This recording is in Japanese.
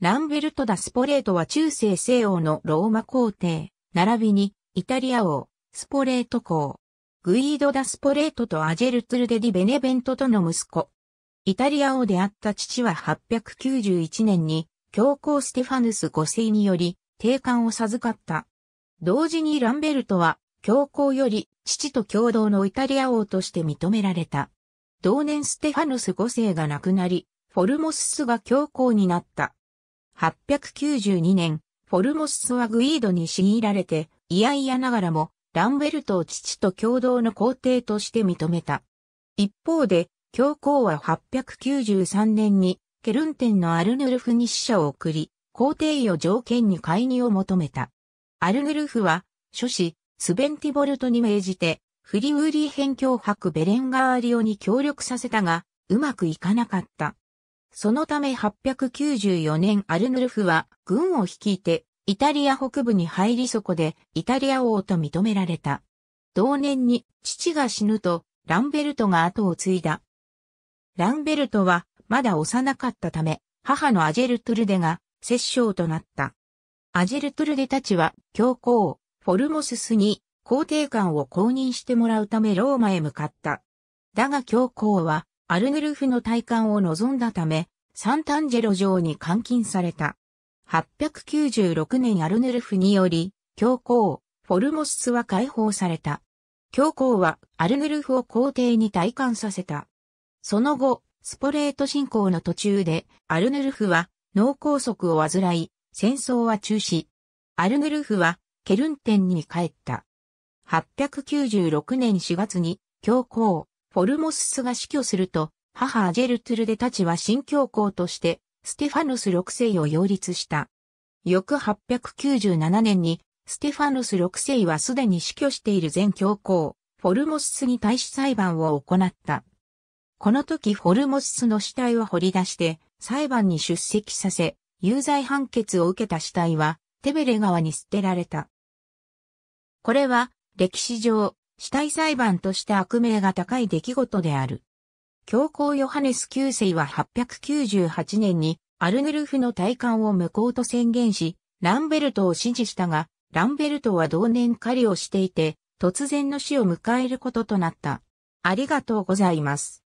ランベルト・ダ・スポレートは中世西欧のローマ皇帝、並びにイタリア王、スポレート公。グイード・ダ・スポレートとアジェルツルデ・ディ・ベネベントとの息子。イタリア王であった父は891年に教皇ステファヌス5世により定冠を授かった。同時にランベルトは教皇より父と共同のイタリア王として認められた。同年ステファヌス5世が亡くなり、フォルモススが教皇になった。892年、フォルモススはグイードに強いられて、いやいやながらも、ランベルトを父と共同の皇帝として認めた。一方で、教皇は893年に、ケルンテンのアルヌルフに使者を送り、皇帝を条件に介入を求めた。アルヌルフは、諸子、スベンティボルトに命じて、フリウーリー辺境博ベレンガーリオに協力させたが、うまくいかなかった。そのため894年アルヌルフは軍を率いてイタリア北部に入りそこでイタリア王と認められた。同年に父が死ぬとランベルトが後を継いだ。ランベルトはまだ幼かったため母のアジェルトゥルデが摂政となった。アジェルトゥルデたちは教皇フォルモススに皇帝官を公認してもらうためローマへ向かった。だが教皇はアルヌルフの体冠を望んだため、サンタンジェロ城に監禁された。896年アルヌルフにより、教皇、フォルモススは解放された。教皇はアルヌルフを皇帝に体冠させた。その後、スポレート侵攻の途中で、アルヌルフは脳梗塞を患い、戦争は中止。アルヌルフはケルンテンに帰った。896年4月に教皇、フォルモススが死去すると、母アジェルトゥルデたちは新教皇として、ステファノス6世を擁立した。翌897年に、ステファノス6世はすでに死去している全教皇、フォルモススに対し裁判を行った。この時フォルモススの死体を掘り出して、裁判に出席させ、有罪判決を受けた死体は、テベレ川に捨てられた。これは、歴史上、死体裁判として悪名が高い出来事である。教皇ヨハネス9世は898年にアルヌルフの戴官を無効と宣言し、ランベルトを支持したが、ランベルトは同年狩りをしていて、突然の死を迎えることとなった。ありがとうございます。